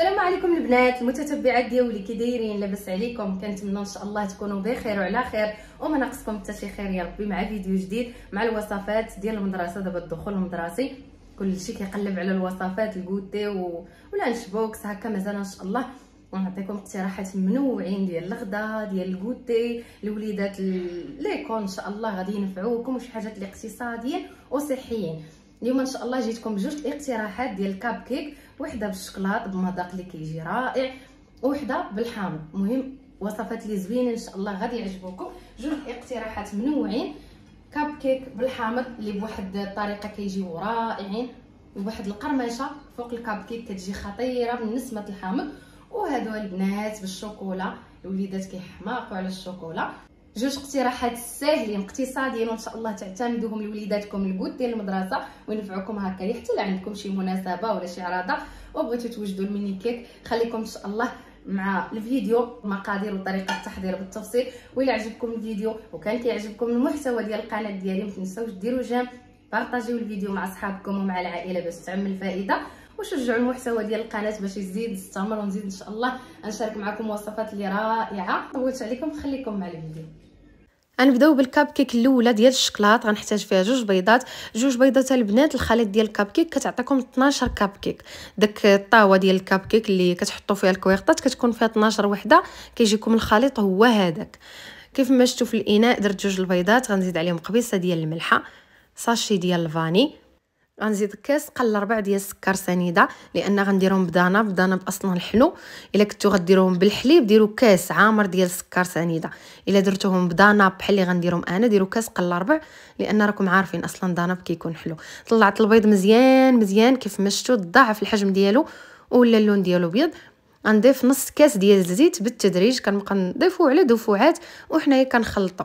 السلام عليكم البنات المتتبعات ديالي كي دايرين لاباس عليكم كنتمنى ان شاء الله تكونوا بخير وعلى خير وما ناقصكم حتى شي خير يا ربي مع فيديو جديد مع الوصفات ديال المدرسه دابا الدخول المدرسي كلشي كيقلب على الوصفات الكوتي و... ولانش بوكس هكا مازال ان شاء الله ونعطيكم اقتراحات منوعين ديال الغدا ديال الكوتي الوليدات ليكون ان شاء الله غادي ينفعوكم وشي حاجات اللي وصحيين اليوم ان شاء الله جيتكم بجوج اقتراحات ديال الكاب كيك وحده بالشكلاط بمذاق اللي كيجي رائع وحده بالحامض مهم وصفات لي زوينه ان شاء الله غادي يعجبوكم جوج اقتراحات منوعين كاب كيك بالحامض اللي بواحد الطريقه كيجيو رائعين بواحد القرمشه فوق الكاب كيك كتجي خطيره من نسمه الحامض وهادو البنات بالشوكولا الوليدات كيحماقوا على الشوكولا جوج اقتراحات ساهلين اقتصاديين وان شاء الله تعتمدوهم لوليداتكم الكود ديال المدرسه وينفعوكم هكا حتى الا عندكم شي مناسبه ولا شي عراضه وبغيتو توجدوا الميني كيك خليكم ان شاء الله مع الفيديو مقادير وطريقه التحضير بالتفصيل وإلا عجبكم الفيديو وكان كيعجبكم المحتوى ديال القناه ديالي ما تنساوش ديروا جيم بارطاجيو الفيديو مع صحابكم ومع العائله باش تعم الفائده وشجعوا المحتوى ديال القناه باش يزيد يستمر ونزيد ان شاء الله نشارك معكم وصفات اللي رائعه طولت عليكم خليكم مع الفيديو غنبداو بالكاب كيك الاولى ديال الشكلاط غنحتاج فيها جوج بيضات جوج بيضات البنات الخليط ديال الكاب كيك كتعطيكم 12 كاب كيك داك الطاوه ديال الكاب كيك اللي كتحطوا فيها الكويرطات كتكون فيها 12 وحده كيجيكم الخليط هو هذاك كيف ما شفتوا في الاناء درت جوج البيضات غنزيد عليهم قبيصه ديال الملحه ساشي ديال الفاني غنزيد كاس قل ربع ديال السكر سنيده لان غنديرهم بدانا بدانا اصلا الحلو الا كنتو غديروهم بالحليب ديروا كاس عامر ديال السكر سنيده الا درتوهم بدانا بحال اللي غنديرهم انا ديروا كاس قل ربع لان راكم عارفين اصلا دانه كيكون حلو طلعت البيض مزيان مزيان كيف ما شفتوا ضاعف الحجم ديالو ولا اللون ديالو بيض غنضيف نص كاس ديال الزيت بالتدريج كنبقى نضيفو على دفوعات وحنايا كنخلطو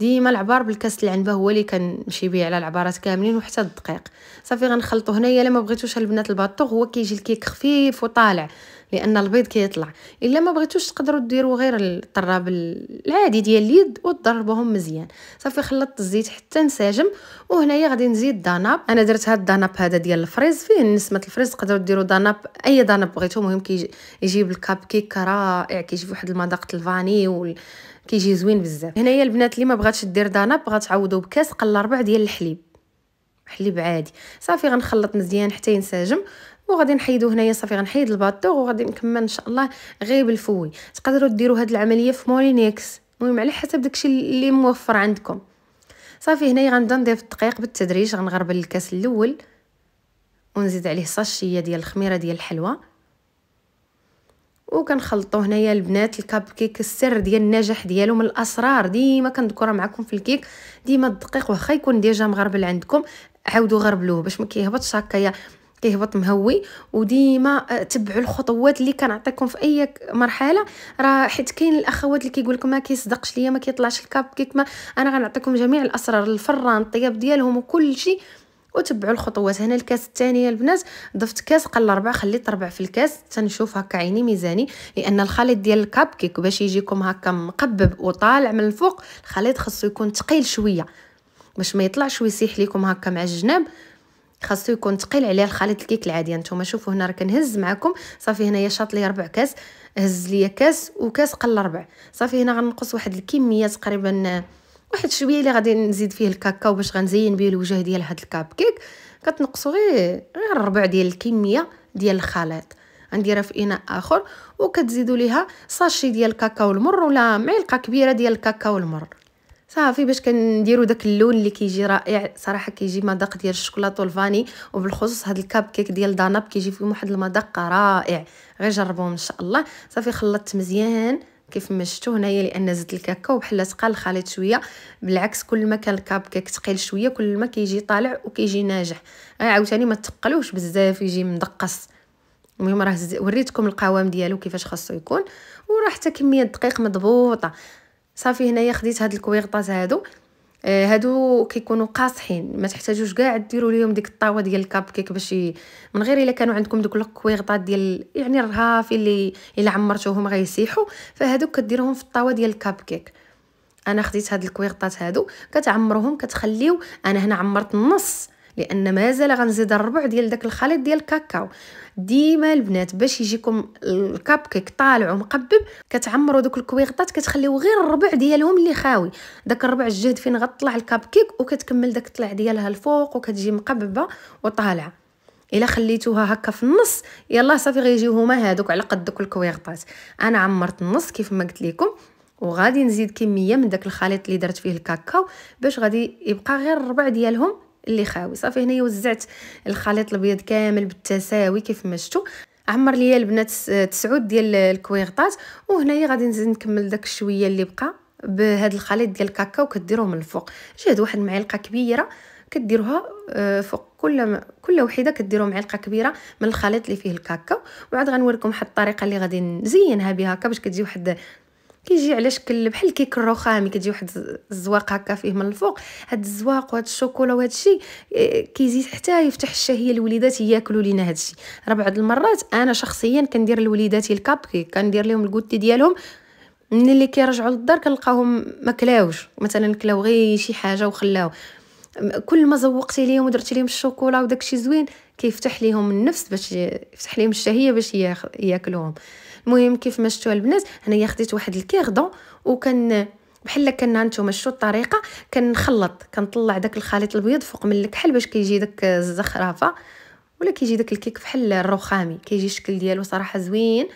ديما العبار بالكاس اللي هو اللي كنمشي بيه على العبارات كاملين وحتى الدقيق صافي غنخلطو هنايا الا ما بغيتوش البنات الباطوغ هو كيجي الكيك خفيف وطالع لان البيض كيطلع كي الا ما بغيتوش تقدروا ديروا غير الطراب العادي ديال اليد وتضربوهم مزيان صافي خلطت الزيت حتى انسجم وهنايا غادي نزيد داناب انا درت هاد الداناب هذا ديال الفريز فيه نسمه الفريز تقدروا ديروا داناب اي داناب بغيتو المهم كيجيب الكاب كيك رائع كيجيب واحد المذاق الفاني وال كيجي زوين بزاف هنايا البنات اللي ما بغاتش دير داناب بغات تعوضو بكاس قل ربع ديال الحليب حليب عادي صافي غنخلط مزيان حتى ينسجم وغادي نحيدو هنايا صافي غنحيد الباطو وغادي نكمل ان شاء الله غير بالفوي تقدروا ديروا هاد العمليه في مولينيكس المهم على حسب داكشي اللي موفر عندكم صافي هنايا غنبدا نضيف الدقيق بالتدريج غنغربل الكاس الاول ونزيد عليه صاشيه ديال الخميره ديال الحلوى وكنخلطوا هنايا البنات الكاب كيك السر ديال النجاح ديالو من الاسرار ديما كنذكرها معكم في الكيك ديما الدقيق واخا يكون ديجا مغربل عندكم عاودوا غربلوه باش ما كيهبطش هكايا كيهبط مهوي وديما آه، تبعوا الخطوات اللي كنعطيكم في اي مرحله راه حيت كاين الاخوات اللي كيقول لكم ما كيصدقش ليا ما كيطلعش الكاب كيك ما انا غنعطيكم جميع الاسرار الفران الطياب ديالهم وكل شيء وتبعوا الخطوات هنا الكاس الثانيه البنات ضفت كاس قل ربع خليت ربع في الكاس تنشوف هكا عيني ميزاني لان الخليط ديال الكاب كيك باش يجيكم هكا مقبب وطالع من الفوق الخليط خاصو يكون ثقيل شويه باش ما يطلعش ويسيح لكم هكا مع الجناب خاصو يكون ثقيل عليه الخليط الكيك العادي نتوما شوفوا هنا راه كنهز معكم صافي هنايا شاط لي ربع كاس هز لي كاس وكاس قل ربع صافي هنا غنقص واحد الكميه تقريبا واحد شويه اللي غادي نزيد فيه الكاكاو باش غنزين به الوجه ديال هاد الكاب كيك كتنقصوا غير غير الربع ديال الكميه ديال الخليط غنديرها في اناء اخر وكتزيدوا ليها ساشي ديال الكاكاو المر ولا معلقه كبيره ديال الكاكاو المر صافي باش كنديروا داك اللون اللي كيجي رائع صراحه كيجي مذاق ديال الشوكولاته والفاني وبالخصوص هذا الكاب كيك ديال داناب كيجي فيه واحد المذاق رائع غير جربوه ان شاء الله صافي خلطت مزيان كيف ما شفتوا هنايا لان زدت الكاكاو بحال ثقال الخليط شويه بالعكس كل ما كان الكاب كيك ثقيل شويه كل ما كيجي طالع وكيجي ناجح عاوتاني ما تقلوش بزاف يجي مدقص المهم راه وريتكم القوام ديالو كيفاش خاصو يكون وراه حتى كميه دقيق مضبوطه صافي هنايا خديت هاد الكويغطات هادو آه هادو كيكونوا قاصحين ما تحتاجوش كاع ديروا ليهم ديك الطاوه ديال الكاب كيك باش من غير الا كانوا عندكم دوك الكويغطات ديال يعني الرهافي اللي الا عمرتوهم غيسيحوا فهادو كديرهم في الطاوه ديال الكاب كيك انا خديت هاد الكويغطات هادو كتعمرهم كتخليو انا هنا عمرت النص لان مازال غنزيد الربع ديال داك الخليط ديال الكاكاو ديما البنات باش يجيكم الكاب كيك طالع ومقبب كتعمروا دوك الكويغطات كتخليو غير الربع ديالهم اللي خاوي داك الربع الجهد فين غطلع الكاب كيك وكتكمل داك الطلع ديالها الفوق وكتجي مقببه وطالعه الا خليتوها هكا في النص يلا صافي غيجيو هما هادوك على قد دوك الكويغطات انا عمرت النص كيف ما قلت لكم وغادي نزيد كميه من داك الخليط اللي درت فيه الكاكاو باش غادي يبقى غير الربع ديالهم اللي خاوي صافي هنايا وزعت الخليط الابيض كامل بالتساوي كيف ما شفتوا عمر ليا البنات تسعود ديال الكويغطات وهنايا غادي نزيد نكمل داك الشويه اللي بقى بهذا الخليط ديال الكاكاو كديروه من الفوق شي هاد واحد المعلقه كبيره كديروها آه، فوق كل كل وحده كديروا معلقه كبيره من الخليط اللي فيه الكاكاو وعاد غنوريكم واحد الطريقه اللي غادي نزينها بها هكا باش كتجي واحد كيجي على شكل بحال كيك الرخامي كتجي واحد الزواق هكا فيه من الفوق هاد الزواق وهاد الشوكولا وهاد الشيء آه، كيزيد حتى يفتح الشهيه الوليدات ياكلوا لينا هاد الشيء راه بعض المرات انا شخصيا كندير لوليداتي الكاب كيك كندير لهم الكوتي ديالهم من اللي كيرجعوا للدار كنلقاهم ما كلاوش مثلا كلاو غير شي حاجه وخلاو كل ما زوقتي ليهم ودرتي ليهم الشوكولا وداكشي زوين كيفتح ليهم النفس باش يفتح ليهم الشهيه باش ياكلوهم المهم كيف ما شفتوا البنات انايا خديت واحد الكيردون وكان بحال كنا نتوما شتو الطريقه كنخلط كنطلع داك الخليط البيض فوق من الكحل باش كيجي داك الزخرفه ولا كيجي داك الكيك بحال الرخامي كيجي الشكل ديالو صراحه زوين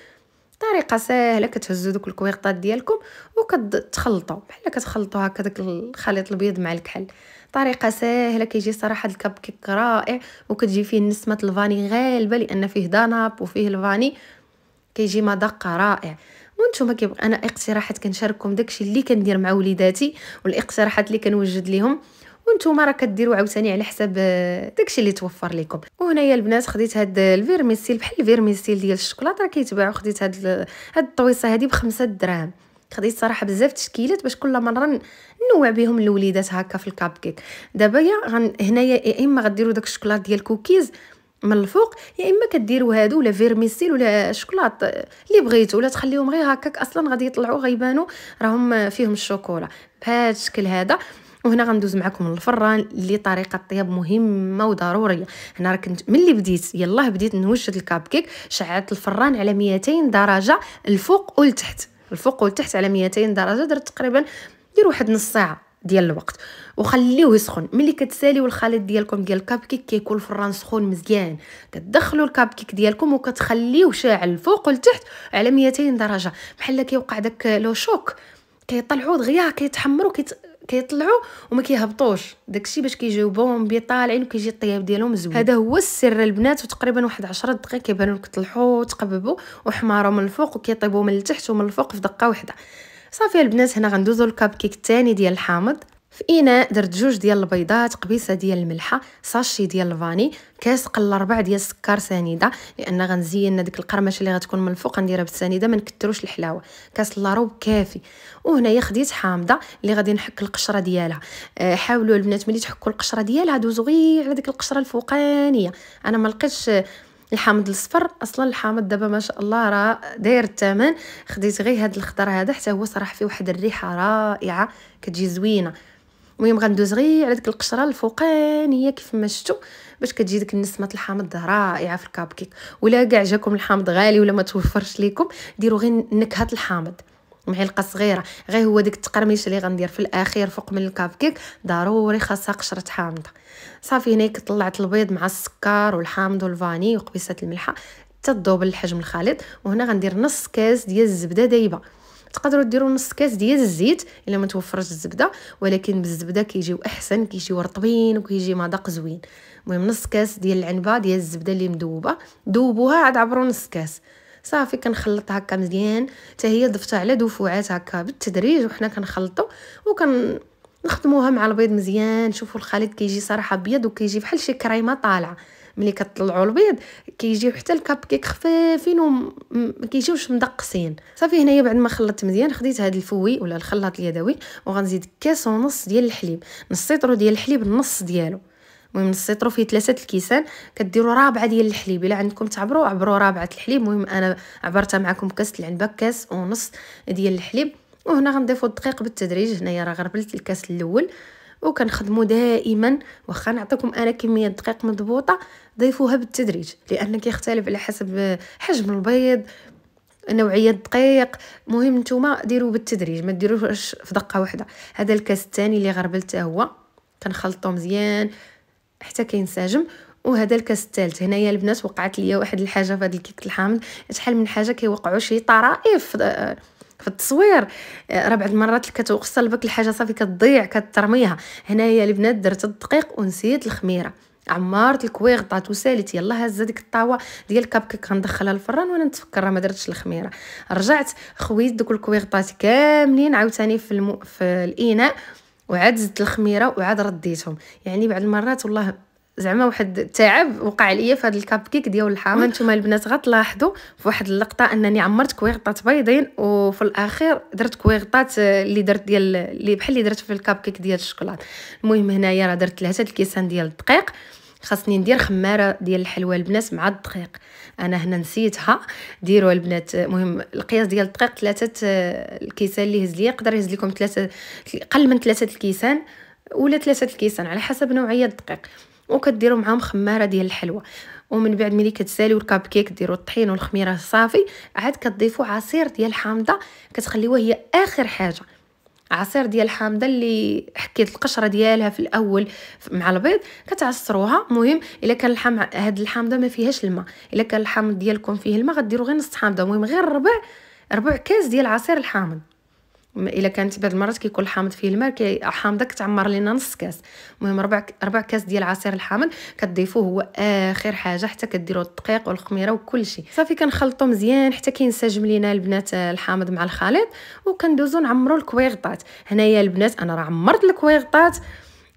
طريقه سهله كتهزوا دوك الكويغطات ديالكم وكتخلطوا بحال كتخلطوا هكا داك الخليط البيض مع الكحل طريقه سهله كيجي صراحه الكب كيك رائع وكتجي فيه نسمه الفاني غالبه لان فيه داناب وفيه الفاني كيجي مذاق رائع وانتم كيبغ... انا اقتراحات كنشارككم داكشي اللي كندير مع وليداتي والاقتراحات اللي كنوجد لهم وانتم راه كديروا عاوتاني على حساب آه، داكشي اللي توفر لكم وهنايا البنات خديت هاد الفيرميسيل بحال الفيرميسيل ديال الشوكولاط راه كيتباعوا خديت هاد هاد الطويصه هادي بخمسة دراهم خديت صراحه بزاف تشكيلات باش كل مره نوع بهم الوليدات هكا في الكاب كيك دابا هنايا يا اما غديروا داك الشوكولاط ديال كوكيز من الفوق يا يعني اما كديروا هادو ولا فيرميسيل ولا شوكولاط اللي آه، بغيتو ولا تخليهم غير هكاك اصلا غادي يطلعوا غيبانوا راهم فيهم الشوكولا بهذا الشكل هذا وهنا غندوز معكم للفران اللي طريقه الطياب مهمه وضروريه هنا راه كنت ملي بديت يلاه بديت نوجد الكاب كيك شعلت الفران على 200 درجه الفوق والتحت الفوق والتحت على 200 درجه درت تقريبا دير واحد نص ساعه ديال الوقت وخليوه يسخن ملي كتساليو الخليط ديالكم ديال الكاب كيك كيكون الفران سخون مزيان كتدخلوا كيك ديالكم وكتخليوه شاعل الفوق والتحت على 200 درجه بحال كيوقع داك لو شوك كيطلعوا دغيا كيتحمروا كيت... كيطلعوا وما كيهبطوش داكشي باش كيجيو بومبي طالعين وكيجي الطياب ديالهم زوين هذا هو السر البنات وتقريبا واحد 10 دقائق كيبانوا لك طلعوا تقببوا وحماروا من الفوق وكيطيبوا من التحت ومن الفوق في دقه واحده صافي البنات هنا غندوزو الكاب كيك الثاني ديال الحامض في اناء درت جوج ديال البيضات قبيصه ديال الملحه ساشي ديال الفاني كاس قل ربع ديال السكر سنيده لان غنزين ديك القرمشه اللي غتكون من الفوق غنديرها بالسنيده ما نكثروش الحلاوه كاس لاروب كافي وهنايا خديت حامضه اللي غادي نحك القشره ديالها آه، حاولوا البنات ملي تحكوا القشره ديالها دوزوا غير على ديك القشره الفوقانيه انا ما لقيتش الحامض الصفر اصلا الحامض دابا ما شاء الله راه داير الثمن خديت غير هاد الخضر هذا حتى هو صراحه فيه واحد الريحه رائعه كتجي زوينه المهم غندوز غير على ديك القشره الفوقانيه كيف ما شفتوا باش كتجي ديك النسمه الحامض رائعه في الكاب كيك ولا كاع جاكم الحامض غالي ولا ما توفرش ليكم ديروا غير نكهه الحامض معلقه صغيره غير هو ديك التقرميشه اللي غندير في الاخير فوق من الكاب كيك ضروري خاصها قشره حامضه صافي هنايا طلعت البيض مع السكر والحامض والفاني وقبيصه الملحه حتى الدوبل الحجم الخليط وهنا غندير نص كاس ديال الزبده دايبه تقدروا ديروا نص كاس ديال الزيت الا ما توفرش الزبده ولكن بالزبده كيجيو احسن كيجيو رطبين وكيجي مذاق زوين المهم نص كاس ديال العنبه ديال الزبده اللي مذوبه دوبوها عاد عبروا نص كاس صافي كنخلط هكا مزيان حتى هي ضفتها على دفوعات هكا بالتدريج وحنا كنخلطو وكن نخدموها مع البيض مزيان شوفوا الخليط كيجي صراحه ابيض وكيجي بحال شي كريمه طالعه ملي كطلعوا البيض كيجيو حتى الكاب كيك خفيفين وما كيجيوش مدقسين صافي هنايا بعد ما خلطت مزيان خديت هذا الفوي ولا الخلاط اليدوي وغنزيد كاس ونص ديال الحليب نص ديال الحليب النص ديالو المهم نصيطرو فيه ثلاثه الكيسان كديروا رابعه ديال الحليب الا عندكم تعبروا عبروا رابعه الحليب المهم انا عبرتها معكم كاس العنبه كاس ونص ديال الحليب وهنا غنضيفوا الدقيق بالتدريج هنايا راه غربلت الكاس الاول وكنخدموا دائما واخا نعطيكم انا كميه دقيق مضبوطه ضيفوها بالتدريج لان كيختلف على حسب حجم البيض نوعيه الدقيق مهم نتوما ديروا بالتدريج ما ديروش في دقه واحده هذا الكاس الثاني اللي غربلته هو كنخلطو مزيان حتى كينسجم وهذا الكاس الثالث هنايا البنات وقعت ليا واحد الحاجه في هذا الكيك الحامض شحال من حاجه كيوقعوا شي طرائف في التصوير راه بعض المرات كتوصل بك الحاجه صافي كتضيع كترميها هنايا البنات درت الدقيق ونسيت الخميره عمرت الكويغطات وساليت يلا هزه ديك الطاوه ديال الكاب كيك غندخلها للفران وانا نتفكر راه ما درتش الخميره رجعت خويت دوك الكويغطات كاملين عاوتاني في, المو... في الاناء وعاد زدت الخميره وعاد رديتهم يعني بعض المرات والله زعما واحد التعب وقع ليا في هذا الكاب كيك ديال الحامه نتوما البنات غتلاحظوا في واحد اللقطه انني عمرت كويغطات بيضين وفي الاخير درت كويغطات اللي درت ديال اللي بحال اللي درت في الكاب كيك ديال الشوكولاط المهم هنايا راه درت ثلاثه الكيسان ديال الدقيق خاصني ندير خماره ديال الحلوى البنات مع الدقيق انا هنا نسيتها ديروا البنات المهم القياس ديال الدقيق ثلاثه آه، الكيسان اللي هز لي يقدر يهز لكم ثلاثه اقل من ثلاثه الكيسان ولا ثلاثه الكيسان على حسب نوعيه الدقيق وكديروا معاهم خماره ديال الحلوى ومن بعد ملي كتساليو الكاب كيك ديروا الطحين والخميره صافي عاد كتضيفوا عصير ديال الحامضه كتخليوه هي اخر حاجه عصير ديال الحامضه اللي حكيت القشره ديالها في الاول مع البيض كتعصروها مهم الا كان الحم هاد الحامضه ما فيهاش الماء الا كان الحامض ديالكم فيه الماء غديروا غير نص حامضه مهم غير ربع ربع كاس ديال عصير الحامض الا كانت بعض المرات كيكون الحامض فيه الماء حامضه كتعمر لينا نص كاس المهم ربع ربع كاس ديال عصير الحامض كضيفوه هو اخر حاجه حتى كديروا الدقيق والخميره وكل شيء صافي كنخلطو مزيان حتى كينسجم لينا البنات الحامض مع الخليط وكندوزو نعمرو الكويغطات هنايا البنات انا راه عمرت الكويغطات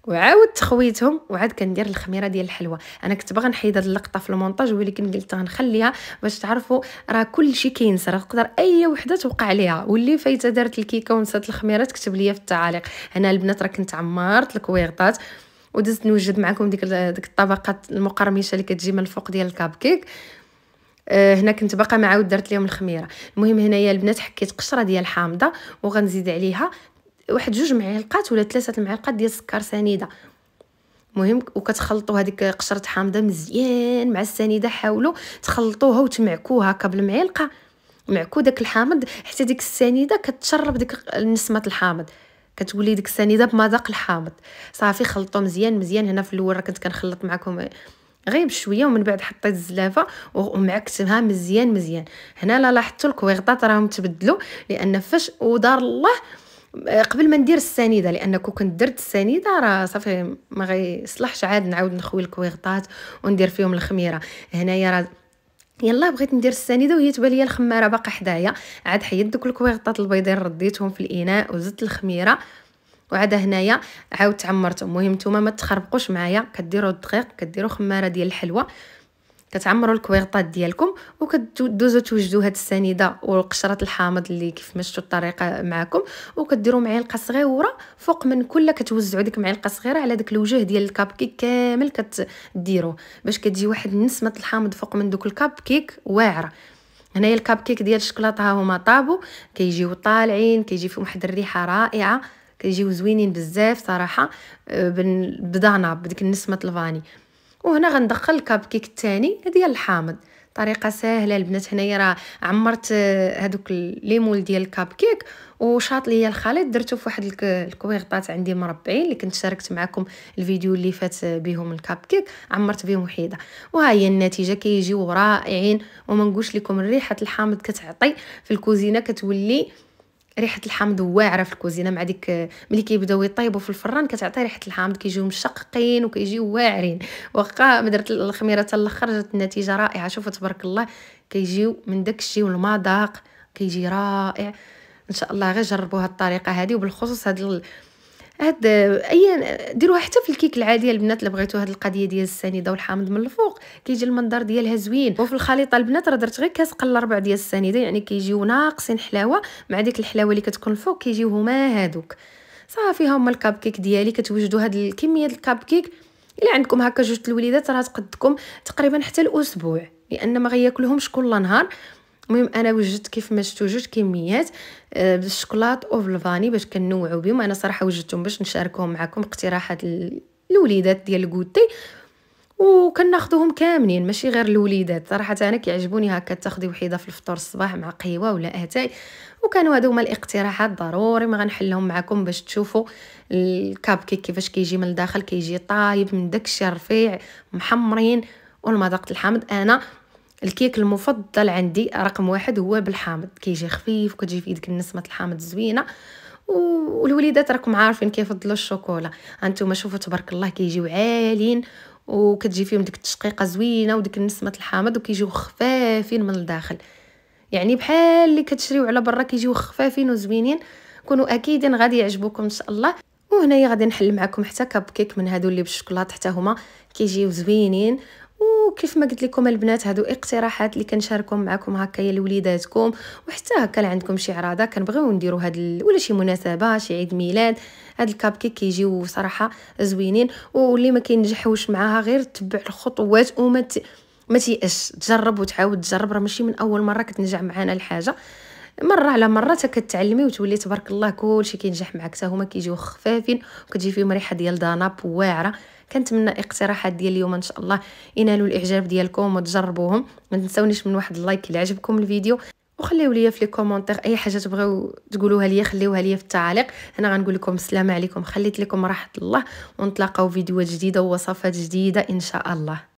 وعاود تخويتهم وعاد كندير الخميره ديال الحلوى انا كنت باغا نحيد هاد اللقطه في المونتاج ولكن قلت غنخليها باش تعرفوا راه كلشي كينسى راه تقدر اي وحده توقع ليها واللي فايته دارت الكيكه ونسات الخميره تكتب ليا في التعاليق انا البنات راه كنت عمرت الكويغطات ودزت نوجد معكم ديك ديك الطبقات المقرمشه اللي كتجي من الفوق ديال الكاب كيك آه، هنا كنت باقا معاود درت لهم الخميره المهم هنايا البنات حكيت قشره ديال حامضه وغنزيد عليها واحد جوج معلقات ولا ثلاثه المعلقات ديال السكر سنيده مهم وكتخلطوا هذيك قشره حامضه مزيان مع السنيده حاولوا تخلطوها وتمعكوها هكا بالمعلقه معكو داك الحامض حتى ديك السنيده كتشرب ديك النسمه الحامض كتولي ديك السنيده بمذاق الحامض صافي خلطوا مزيان مزيان هنا في الاول كنت كنخلط معكم غير بشويه ومن بعد حطيت الزلافه ومعكتها مزيان مزيان هنا لا لاحظتوا الكويغطات راهم تبدلوا لان فاش ودار الله قبل ما ندير السنيده لان كون كنت درت السنيده راه صافي ما غيصلحش عاد نعاود نخوي الكويغطات وندير فيهم الخميره هنايا راه يلا بغيت ندير السنيده وهي تبان لي الخماره باقا حدايا عاد حيدت دوك الكويغطات البيضين رديتهم في الاناء وزدت الخميره وعاد هنايا عاود تعمرتهم المهم نتوما ما تخربقوش معايا كديروا الدقيق كديروا خماره ديال الحلوه كتعمروا الكويغطات ديالكم وكدوزو توجدوا هاد السنيده والقشره الحامض اللي كيف ما شفتوا الطريقه معاكم وكديروا معلقه صغيره فوق من كل كتوزعوا ديك معلقه صغيره على داك الوجه ديال الكاب كيك كامل كديروه باش كتجي واحد نسمه الحامض فوق من دوك الكاب كيك واعره هنايا الكاب كيك ديال الشكلاط ها هما طابو كيجيو طالعين كيجي فيهم واحد الريحه رائعه كيجيو زوينين بزاف صراحه آه، بدانا بديك النسمه الفاني وهنا غندخل الكاب كيك الثاني ديال الحامض طريقه سهله البنات هنايا راه عمرت هذوك آه، ليمول ديال الكاب كيك وشاط ليا الخليط درته في واحد الكويغطات عندي مربعين اللي كنت شاركت معكم الفيديو اللي فات بهم الكاب كيك عمرت بهم وحيده وها هي النتيجه كيجيو رائعين وما نقولش لكم ريحه الحامض كتعطي في الكوزينه كتولي ريحه الحامض واعره في الكوزينه مع ديك ملي كيبداو يطيبوا في الفران كتعطي ريحه الحامض كيجيو مشققين وكيجيو واعرين واخا ما درت الخميره حتى الاخر جات النتيجه رائعه شوفوا تبارك الله كيجيو من داك الشيء والمذاق كيجي رائع ان شاء الله غير جربوا هاد الطريقه هذه وبالخصوص هاد هاد اي ديروها حتى في الكيك العاديه البنات اللي بغيتو هاد القضيه ديال السنيده والحامض من الفوق كيجي المنظر ديالها زوين وفي الخليطه البنات راه درت غير كاس قل ربع ديال السنيده يعني كيجيو ناقصين حلاوه مع ديك الحلاوه اللي كتكون الفوق كيجيو هما هادوك صافي هما الكاب كيك ديالي كتوجدوا هاد الكميه الكاب كيك الا عندكم هكا جوج الوليدات راه تقدكم تقريبا حتى الاسبوع لان ما غياكلهمش كل نهار المهم انا وجدت كيف ما شفتوا جوج كميات آه، بالشوكولات او بالفاني باش كنوعوا بهم انا صراحه وجدتهم باش نشاركهم معكم اقتراحات الوليدات ديال الكوتي وكناخذوهم كاملين ماشي غير الوليدات صراحه انا كيعجبوني هكا تاخدي وحيده في الفطور الصباح مع قهوه ولا اتاي وكانوا هادو هما الاقتراحات ضروري ما غنحلهم معكم باش تشوفوا الكاب كيك كيفاش كيجي من الداخل كيجي طايب من داكشي رفيع محمرين والمذاق الحامض انا الكيك المفضل عندي رقم واحد هو بالحامض كيجي خفيف وكتجي فيه ديك النسمه الحامض زوينه والوليدات راكم عارفين كيفضلوا الشوكولا انتم شوفوا تبارك الله كيجيو عالين وكتجي فيهم ديك التشقيقه زوينه وديك النسمه الحامض وكيجيو خفافين من الداخل يعني بحال اللي كتشريو على برا كيجيو خفافين وزوينين كونوا اكيد غادي يعجبوكم ان شاء الله وهنايا غادي نحل معكم حتى كاب كيك من هادو اللي بالشوكولاط حتى هما كيجيو زوينين وكيف ما قلت لكم البنات هادو اقتراحات اللي كنشاركهم معكم يا لوليداتكم وحتى هكا اللي عندكم شي عراضه كنبغيو نديرو هاد ال... ولا شي مناسبه شي عيد ميلاد هاد الكاب كيك كيجيو صراحه زوينين واللي ما كينجحوش معاها غير تبع الخطوات وما ت... ما تيأش تجرب وتعاود تجرب راه ماشي من اول مره كتنجح معانا الحاجه مره على مره كتعلمي وتولي تبارك الله كلشي كينجح معك حتى هما كيجيو خفافين وكتجي فيهم ريحه ديال داناب واعره كنتمنى اقتراحات ديال اليوم ان شاء الله ينالوا الاعجاب ديالكم وتجربوهم ما تنساونيش من واحد اللايك اللي عجبكم الفيديو وخليو ليا في لي كومونتير اي حاجه تبغيو تقولوها ليا خليوها ليا في التعاليق انا غنقول لكم السلام عليكم خليت لكم راحه الله ونتلاقاو فيديوهات جديده ووصفات جديده ان شاء الله